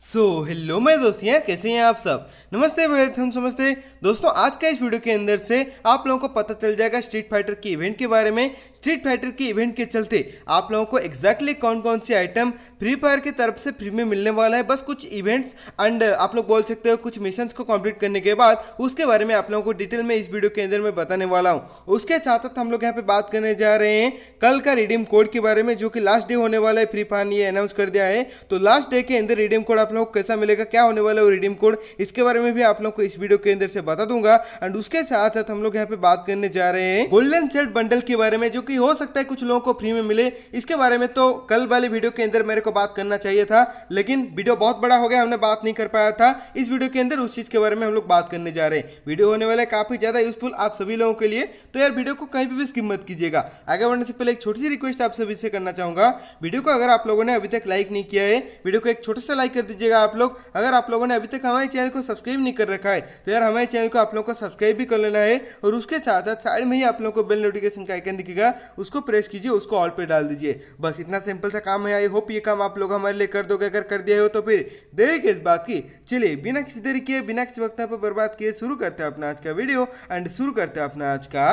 सो so, hello मैं दोस्तियाँ कैसे हैं आप सब नमस्ते भरत हम समझते दोस्तों आज का इस वीडियो के अंदर से आप लोगों को पता चल जाएगा स्ट्रीट फाइटर के इवेंट के बारे में स्ट्रीट फाइटर के इवेंट के चलते आप लोगों को एग्जैक्टली exactly कौन कौन सी आइटम फ्री फायर की तरफ से फ्री में मिलने वाला है बस कुछ इवेंट्स एंड आप लोग बोल सकते हो कुछ मिशन को कम्प्लीट करने के बाद उसके बारे में आप लोगों को डिटेल में इस वीडियो के अंदर मैं बताने वाला हूँ उसके साथ साथ हम लोग यहाँ पे बात करने जा रहे हैं कल का रिडीम कोड के बारे में जो कि लास्ट डे होने वाला है फ्री फायर ने अनाउंस कर दिया है तो लास्ट डे के अंदर रिडीम कोड आप लोगों को कैसा मिलेगा क्या होने वाला है रिडीम कोड इसके बारे में भी आप लोग को इस वीडियो के अंदर से बता दूंगा एंड उसके साथ साथ हम लोग यहाँ पे बात करने जा रहे हैं गोल्डन सेट बंडल के बारे में जो कि हो सकता है कुछ लोगों को फ्री में मिले इसके बारे में तो कल वाले वीडियो के अंदर मेरे को बात करना चाहिए था लेकिन वीडियो बहुत बड़ा हो गया हमने बात नहीं कर पाया था इस वीडियो के अंदर उस चीज के बारे में हम लोग बात करने जा रहे हैं वीडियो होने वाला है काफी ज्यादा यूजफुल आप सभी लोगों के लिए तो यार वीडियो को कहीं भी स्किप मत कीजिएगा आगे बढ़ने से पहले एक छोटी सी रिक्वेस्ट आप सभी से करना चाहूंगा वीडियो को अगर आप लोगों ने अभी तक लाइक नहीं किया है वीडियो को एक छोटा सा लाइक कर दीजिए दीजिएगा आप लोग अगर आप लोगों ने अभी तक हमारे चैनल को सब्सक्राइब नहीं कर रखा है तो यार हमारे चैनल को आप लोगों को सब्सक्राइब भी कर लेना है और उसके साथ साथ साइड में ही आप लोगों को बेल नोटिफिकेशन का आइकन दिखेगा उसको प्रेस कीजिए उसको ऑल पर डाल दीजिए बस इतना सिंपल सा काम है आई होप ये काम आप लोग हमारे लिए कर दोगे अगर कर दिया हो तो फिर देरी के इस बात की चलिए बिना किसी देरी किए बिना किसी वक्त पर बर्बाद किए शुरू करते हैं अपना आज का वीडियो एंड शुरू करते हैं अपना आज का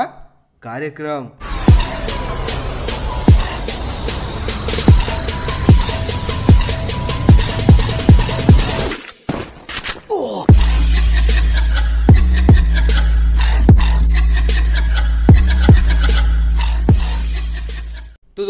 कार्यक्रम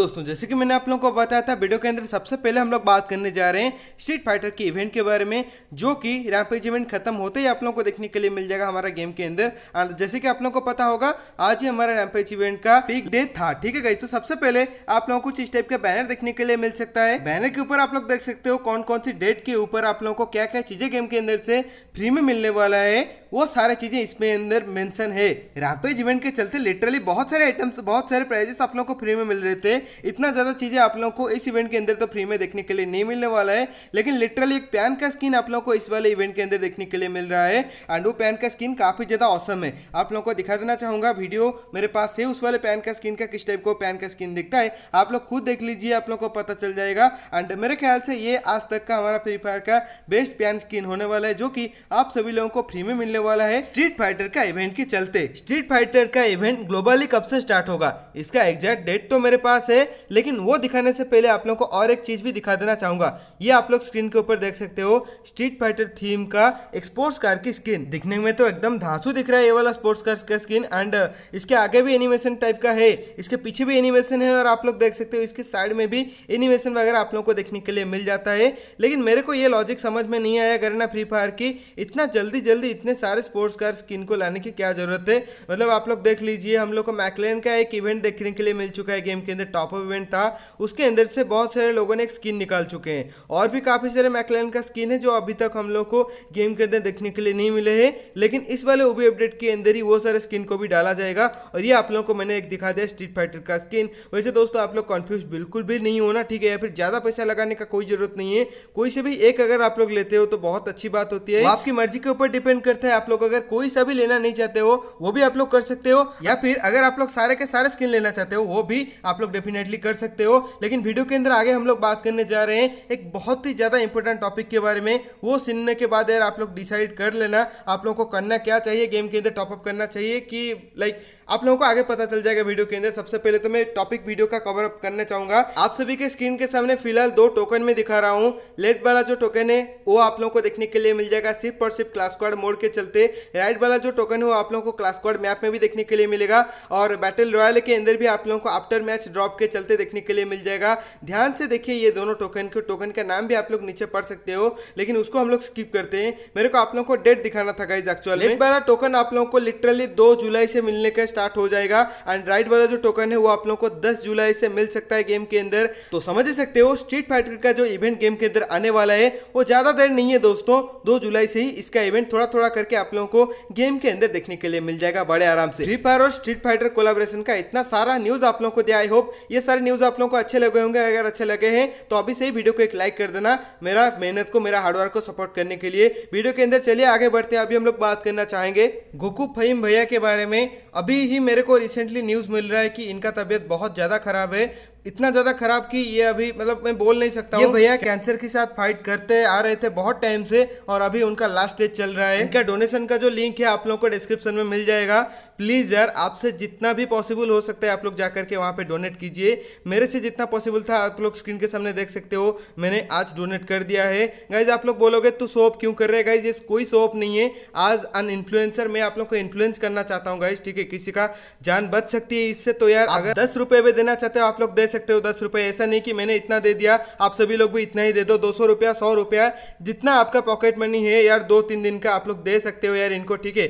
दोस्तों जैसे कि मैंने आप लोगों को बताया था वीडियो के अंदर सबसे पहले हम लोग बात करने जा रहे हैं स्ट्रीट फाइटर के इवेंट के बारे में जो कि रैम्पेज इवेंट खत्म होते ही आप लोगों को देखने के लिए मिल जाएगा हमारा गेम के अंदर जैसे कि आप लोगों को पता होगा आज ही हमारा रैम्पेज इवेंट का पिक डे था ठीक है तो सबसे पहले आप लोगों को कुछ इस टाइप का बैनर देखने के लिए मिल सकता है बैनर के ऊपर आप लोग देख सकते हो कौन कौन सी डेट के ऊपर आप लोगों को क्या क्या चीजें गेम के अंदर से फ्री में मिलने वाला है वो सारे चीज़ें इसमें अंदर मेंशन है रैपेज इवेंट के चलते लिटरली बहुत सारे आइटम्स बहुत सारे प्राइजेस आप लोगों को फ्री में मिल रहे थे इतना ज़्यादा चीज़ें आप लोग को इस इवेंट के अंदर तो फ्री में देखने के लिए नहीं मिलने वाला है लेकिन लिटरली एक पैन का स्किन आप लोग को इस वाले इवेंट के अंदर देखने के लिए मिल रहा है एंड वो पैन का स्किन काफ़ी ज़्यादा औसम है आप लोगों को दिखा देना चाहूँगा वीडियो मेरे पास है उस वाले पैन का स्किन का किस टाइप को पैन का स्किन दिखता है आप लोग खुद देख लीजिए आप लोग को पता चल जाएगा एंड मेरे ख्याल से ये आज तक का हमारा फ्री फायर का बेस्ट पैन स्किन होने वाला है जो कि आप सभी लोगों को फ्री में मिलने वाला है स्ट्रीट फाइटर का इवेंट के चलते स्ट्रीट फाइटर का इवेंट ग्लोबली कब से स्टार्ट होगा इसका एग्जैक्ट डेट तो मेरे पास है लेकिन वो दिखाने से पहले आप लोग को और एक चीज भी दिखा देना चाहूंगा ये आप लोग स्क्रीन के ऊपर देख सकते हो स्ट्रीट फाइटर थीम का एक स्पोर्ट्स कार की स्क्रीन दिखने में तो एकदम धांसू दिख रहा है ये वाला स्पोर्ट्स कार का स्क्रीन एंड uh, इसके आगे भी एनिमेशन टाइप का है इसके पीछे भी एनिमेशन है और आप लोग देख सकते हो इसके साइड में भी एनिमेशन वगैरह आप लोग को देखने के लिए मिल जाता है लेकिन मेरे को ये लॉजिक समझ में नहीं आया करना फ्री फायर की इतना जल्दी जल्दी इतने सारे सारे स्पोर्ट्स कार स्किन को लाने की क्या जरूरत है मतलब आप लोग देख लीजिए हम लोग को मैकलेन का एक इवेंट देखने के लिए मिल चुका है गेम के अंदर टॉप अप इवेंट था उसके अंदर से बहुत सारे लोगों ने एक स्किन निकाल चुके हैं और भी काफ़ी सारे मैकलेन का स्किन है जो अभी तक हम लोग को गेम के अंदर देखने के लिए नहीं मिले हैं लेकिन इस वाले ओबी अपडेट के अंदर ही वो सारे स्किन को भी डाला जाएगा और ये आप लोगों को मैंने एक दिखा दिया स्ट्रीट फाइटर का स्किन वैसे दोस्तों आप लोग कन्फ्यूज बिल्कुल भी नहीं होना ठीक है या फिर ज़्यादा पैसा लगाने का कोई जरूरत नहीं है कोई से भी एक अगर आप लोग लेते हो तो बहुत अच्छी बात होती है आपकी मर्जी के ऊपर डिपेंड करता है आप लोग अगर कोई सा भी लेना नहीं चाहते हो वो भी आप लोग कर सकते हो या फिर अगर आप लोग सारे के सारे स्किन लेना चाहते हो वो भी आप लोग डेफिनेटली कर सकते हो लेकिन वीडियो के अंदर आगे हम लोग बात करने जा रहे हैं एक बहुत ही ज़्यादा इंपॉर्टेंट टॉपिक के बारे में वो सुनने के बाद यार आप लोग डिसाइड कर लेना आप लोगों को करना क्या चाहिए गेम के अंदर टॉपअप करना चाहिए कि लाइक आप लोगों को आगे पता चल जाएगा वीडियो के अंदर सबसे पहले तो मैं टॉपिक वीडियो का कवर अप करना चाहूंगा आप सभी के स्क्रीन के सामने फिलहाल दो टोकन में दिखा रहा हूँ लेट वाला जो टोकन है वो आप लोगों को देखने के लिए मिल जाएगा सिर्फ और सिर्फ क्लास मोड के चल चलते राइट वाला जो टोकन है वो आप लोगों को क्लास क्वाड मैप में भी देखने के लिए मिलेगा और बैटल रॉयल के अंदर भी आप लोगों को आफ्टर मैच ड्रॉप के चलते देखने के लिए मिल जाएगा ध्यान से देखिए ये दोनों टोकन के टोकन का नाम भी आप लोग नीचे पढ़ सकते हो लेकिन उसको हम लोग स्किप करते हैं मेरे को आप लोगों को डेट दिखाना था गाइज एक्चुअल लेफ्ट वाला टोकन आप लोगों को लिटरली दो जुलाई से मिलने का स्टार्ट हो जाएगा एंड राइट वाला जो टोकन है वो आप लोगों को दस जुलाई से मिल सकता है गेम के अंदर तो समझ सकते हो स्ट्रीट फाइटर का जो इवेंट गेम के अंदर आने वाला है वो ज़्यादा देर नहीं है दोस्तों दो जुलाई से ही इसका इवेंट थोड़ा थोड़ा करके करके आप लोगों को गेम के अंदर देखने के लिए मिल जाएगा बड़े आराम से फ्री फायर और स्ट्रीट फाइटर कोलाबोरेशन का इतना सारा न्यूज आप लोगों को दिया आई होप ये सारे न्यूज आप लोगों को अच्छे लगे होंगे अगर अच्छे लगे हैं तो अभी से ही वीडियो को एक लाइक कर देना मेरा मेहनत को मेरा हार्डवर्क को सपोर्ट करने के लिए वीडियो के अंदर चलिए आगे बढ़ते हैं अभी हम लोग बात करना चाहेंगे गोकू फहीम भैया के बारे में अभी ही मेरे को रिसेंटली न्यूज मिल रहा है कि इनका तबियत बहुत ज्यादा खराब है इतना ज़्यादा ख़राब की ये अभी मतलब मैं बोल नहीं सकता ये भैया कैंसर के साथ फाइट करते आ रहे थे बहुत टाइम से और अभी उनका लास्ट स्टेज चल रहा है इनका डोनेशन का जो लिंक है आप लोगों को डिस्क्रिप्शन में मिल जाएगा प्लीज़ यार आपसे जितना भी पॉसिबल हो सकता है आप लोग जा करके वहाँ पर डोनेट कीजिए मेरे से जितना पॉसिबल था आप लोग स्क्रीन के सामने देख सकते हो मैंने आज डोनेट कर दिया है गाइज आप लोग बोलोगे तो सोप क्यों कर रहे हैं गाइज ये कोई सोप नहीं है आज अन इन्फ्लुएंसर मैं आप लोग को इन्फ्लुएंस करना चाहता हूँ गाइज ठीक है किसी का जान बच सकती है इससे तो यार अगर दस रुपये भी देना चाहते हो आप लोग दे सकते हो दस रुपये ऐसा नहीं कि मैंने इतना दे दिया आप सभी लोग भी इतना ही दे दो सौ रुपया सौ रुपया जितना आपका पॉकेट मनी है यार दो तीन दिन का आप लोग दे सकते हो यार इनको ठीक है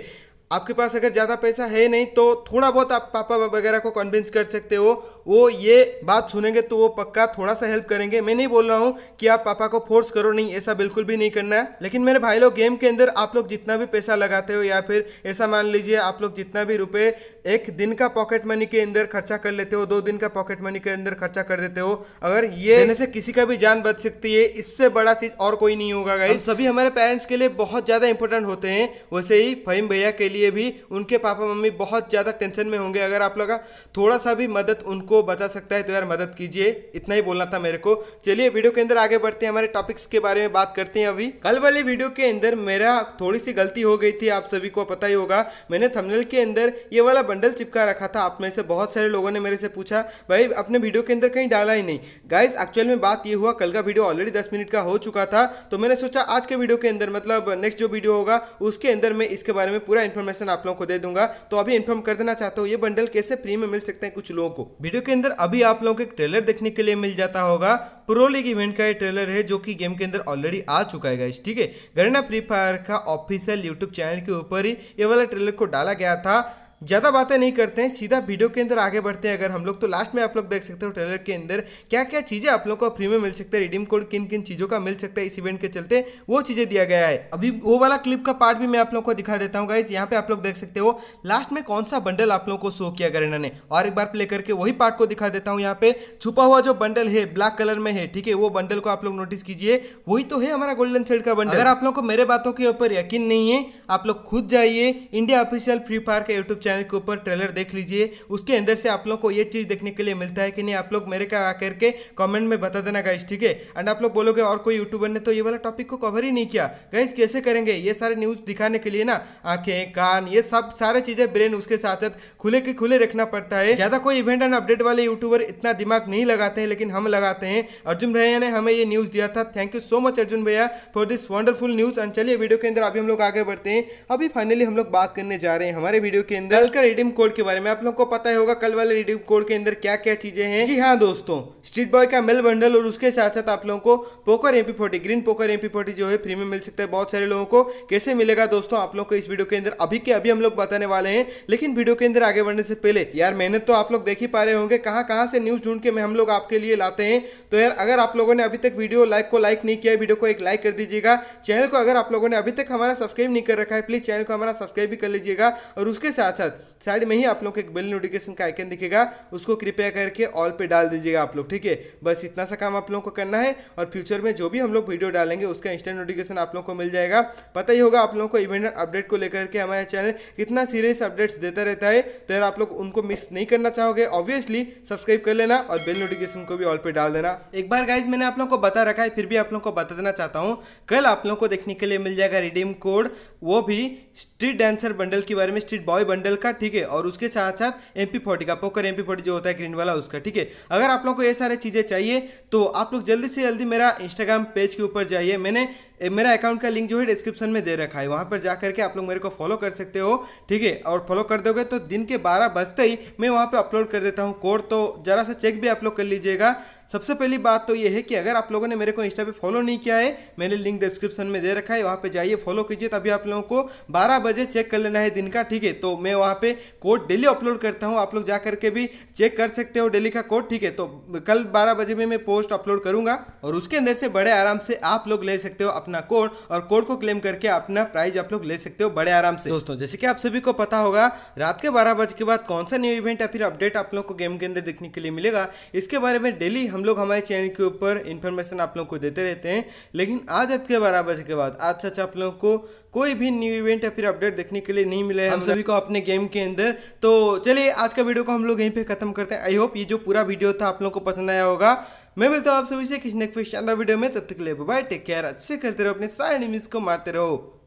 आपके पास अगर ज़्यादा पैसा है नहीं तो थोड़ा बहुत आप पापा वगैरह को कन्विंस कर सकते हो वो ये बात सुनेंगे तो वो पक्का थोड़ा सा हेल्प करेंगे मैं नहीं बोल रहा हूँ कि आप पापा को फोर्स करो नहीं ऐसा बिल्कुल भी नहीं करना है लेकिन मेरे भाई लोग गेम के अंदर आप लोग जितना भी पैसा लगाते हो या फिर ऐसा मान लीजिए आप लोग जितना भी रुपये एक दिन का पॉकेट मनी के अंदर खर्चा कर लेते हो दो दिन का पॉकेट मनी के अंदर खर्चा कर देते हो अगर ये देने से किसी का भी जान बच सकती है इससे बड़ा चीज और कोई नहीं होगा गाइस सभी हमारे पेरेंट्स के लिए बहुत ज्यादा इंपॉर्टेंट होते हैं वैसे ही फहीम भैया के लिए भी उनके पापा मम्मी बहुत ज्यादा टेंशन में होंगे अगर आप लोग थोड़ा सा भी मदद उनको बचा सकता है तो यार मदद कीजिए इतना ही बोलना था मेरे को चलिए वीडियो के अंदर आगे बढ़ते हैं हमारे टॉपिक्स के बारे में बात करते हैं अभी कल वाले वीडियो के अंदर मेरा थोड़ी सी गलती हो गई थी आप सभी को पता ही होगा मैंने थंबनेल के अंदर ये वाला बंडल चिपका रखा था आप में से बहुत सारे लोगों ने मेरे से पूछा भाई अपने वीडियो के अंदर कहीं डाला ही नहीं गाइज एक्चुअल में बात ये हुआ कल का वीडियो ऑलरेडी दस मिनट का हो चुका था तो मैंने सोचा आज के वीडियो के अंदर मतलब नेक्स्ट जो वीडियो होगा उसके अंदर मैं इसके बारे में पूरा इन्फॉर्मेशन आप लोगों को दे दूंगा तो अभी इन्फॉर्म कर देना चाहता हूँ ये बंडल कैसे फ्री में मिल सकते हैं कुछ लोगों को वीडियो के अंदर अभी आप लोगों को एक ट्रेलर देखने के लिए मिल जाता होगा प्रो लीग इवेंट का ये ट्रेलर है जो कि गेम के अंदर ऑलरेडी आ चुका है गाइस ठीक है गरना फ्री फायर का ऑफिशियल यूट्यूब चैनल के ऊपर ही ये वाला ट्रेलर को डाला गया था ज़्यादा बातें नहीं करते हैं सीधा वीडियो के अंदर आगे बढ़ते हैं अगर हम लोग तो लास्ट में आप लोग देख सकते हो ट्रेलर के अंदर क्या क्या चीज़ें आप लोग को फ्री में मिल सकती है रिडीम कोड किन किन चीज़ों का मिल सकता है इस इवेंट के चलते वो चीज़ें दिया गया है अभी वो वाला क्लिप का पार्ट भी मैं आप लोग को दिखा देता हूँ गाइस यहाँ पे आप लोग देख सकते हो लास्ट में कौन सा बंडल आप लोग को शो किया अगर इन्होंने और एक बार प्ले करके वही पार्ट को दिखा देता हूँ यहाँ पे छुपा हुआ जो बंडल है ब्लैक कलर में है ठीक है वो बंडल को आप लोग नोटिस कीजिए वही तो है हमारा गोल्डन शेड का बंडल अगर आप लोग को मेरे बातों के ऊपर यकीन नहीं है आप लोग खुद जाइए इंडिया ऑफिशियल फ्री फायर के यूट्यूब चैनल के ऊपर ट्रेलर देख लीजिए उसके अंदर से आप लोग को ये चीज़ देखने के लिए मिलता है कि नहीं आप लोग मेरे का आकर के कमेंट में बता देना गाइज ठीक है एंड आप लोग बोलोगे और कोई यूट्यूबर ने तो ये वाला टॉपिक को कवर ही नहीं किया गाइज कैसे करेंगे ये सारे न्यूज़ दिखाने के लिए ना आंखें कान ये सब सारे चीज़ें ब्रेन उसके साथ साथ खुले के खुले रखना पड़ता है ज़्यादा कोई इवेंट एंड अपडेट वाले यूट्यूबर इतना दिमाग नहीं लगाते हैं लेकिन हम लगाते हैं अर्जुन भैया ने हमें ये न्यूज़ दिया था thank you so much Arjun भैया for this wonderful news and चलिए वीडियो के अंदर अभी हम लोग आगे बढ़ते हैं हैं अभी फाइनली हम लोग बात करने जा रहे हैं हमारे वीडियो के अंदर कल का रिडीम कोड के बारे में आप लोग को पता ही होगा कल वाले रिडीम कोड के अंदर क्या क्या चीजें हैं जी हाँ दोस्तों स्ट्रीट बॉय का मेल बंडल और उसके साथ साथ आप लोगों को poker MP forty green poker MP forty जो है फ्री में मिल सकता है बहुत सारे लोगों को कैसे मिलेगा दोस्तों आप लोग को इस वीडियो के अंदर अभी के अभी हम लोग बताने वाले हैं लेकिन वीडियो के अंदर आगे बढ़ने से पहले यार मेहनत तो आप लोग देख ही पा रहे होंगे कहाँ कहाँ से न्यूज ढूंढ के मैं हम लोग आपके लिए लाते हैं तो यार अगर आप लोगों ने अभी तक वीडियो लाइक को लाइक नहीं किया वीडियो को एक लाइक कर दीजिएगा चैनल को अगर आप लोगों ने अभी तक हमारा सब्सक्राइब नहीं कर रखा है प्लीज़ चैनल को हमारा सब्सक्राइब भी कर लीजिएगा और उसके साथ साथ साइड में ही आप लोग को एक बिल नोटिफिकेशन का आइकन दिखेगा उसको कृपया करके ऑल पे डाल दीजिएगा आप लोग ठीक है बस इतना सा काम आप लोगों को करना है और फ्यूचर में जो भी हम लोग वीडियो डालेंगे उसका इंस्टेंट नोटिफिकेशन आप लोग को मिल जाएगा पता ही होगा आप लोगों को इवेंट अपडेट को लेकर के हमारा चैनल कितना सीरियस अपडेट्स देता रहता है तो यार आप लोग उनको मिस नहीं करना चाहोगे ऑब्वियसली सब्सक्राइब कर लेना और बिल नोटिफिकेशन को भी ऑल पे डाल देना एक बार गाइज मैंने आप लोग को बता रखा है फिर भी आप लोग को बता देना चाहता हूँ कल आप लोग को देखने के लिए मिल जाएगा रिडीम कोड वो वो भी स्ट्रीट डांसर बंडल के बारे में स्ट्रीट बॉय बंडल का ठीक है और उसके साथ साथ एम पी फोर्टी का पोकर एम पी फोर्टी जो होता है ग्रीन वाला उसका ठीक है अगर आप लोग को ये सारी चीज़ें चाहिए तो आप लोग जल्दी से जल्दी मेरा इंस्टाग्राम पेज के ऊपर जाइए मैंने मेरा अकाउंट का लिंक जो है डिस्क्रिप्शन में दे रखा है वहाँ पर जा करके आप लोग मेरे को फॉलो कर सकते हो ठीक है और फॉलो कर दोगे तो दिन के बारह बजते ही मैं वहाँ पर अपलोड कर देता हूँ कोड तो ज़रा सा चेक भी आप लोग कर लीजिएगा सबसे पहली बात तो ये है कि अगर आप लोगों ने मेरे को इंस्टा पे फॉलो नहीं किया है मैंने लिंक डिस्क्रिप्शन में दे रखा है वहाँ पे जाइए फॉलो कीजिए तभी आप लोगों को 12 बजे चेक कर लेना है दिन का ठीक है तो मैं वहाँ पे कोड डेली अपलोड करता हूँ आप लोग जा करके भी चेक कर सकते हो डेली का कोड ठीक है तो कल बारह बजे में मैं पोस्ट अपलोड करूँगा और उसके अंदर से बड़े आराम से आप लोग ले सकते हो अपना अपना कोड और कोड को क्लेम करके अपना प्राइज आप लोग ले सकते हो बड़े आराम से दोस्तों जैसे कि आप सभी को पता होगा रात के बारह बजे के बाद कौन सा न्यू इवेंट या फिर अपडेट आप लोग को गेम के अंदर देखने के लिए मिलेगा इसके बारे में डेली हम लोग हमारे चैनल के ऊपर इन्फॉर्मेशन आप लोग को देते रहते हैं लेकिन आज रात के बारह बजे के बाद आज सच आप लोग को कोई भी न्यू इवेंट या फिर अपडेट देखने के लिए नहीं मिला है हम सभी को अपने गेम के अंदर तो चलिए आज का वीडियो को हम लोग यहीं पे खत्म करते हैं आई होप ये जो पूरा वीडियो था आप लोग को पसंद आया होगा मैं मिलता हूँ आप सभी से किसी नेक्स्ट वीडियो में तब तक ले बाय टेक केयर अच्छे करते रहो अपने सारे निमिस को मारते रहो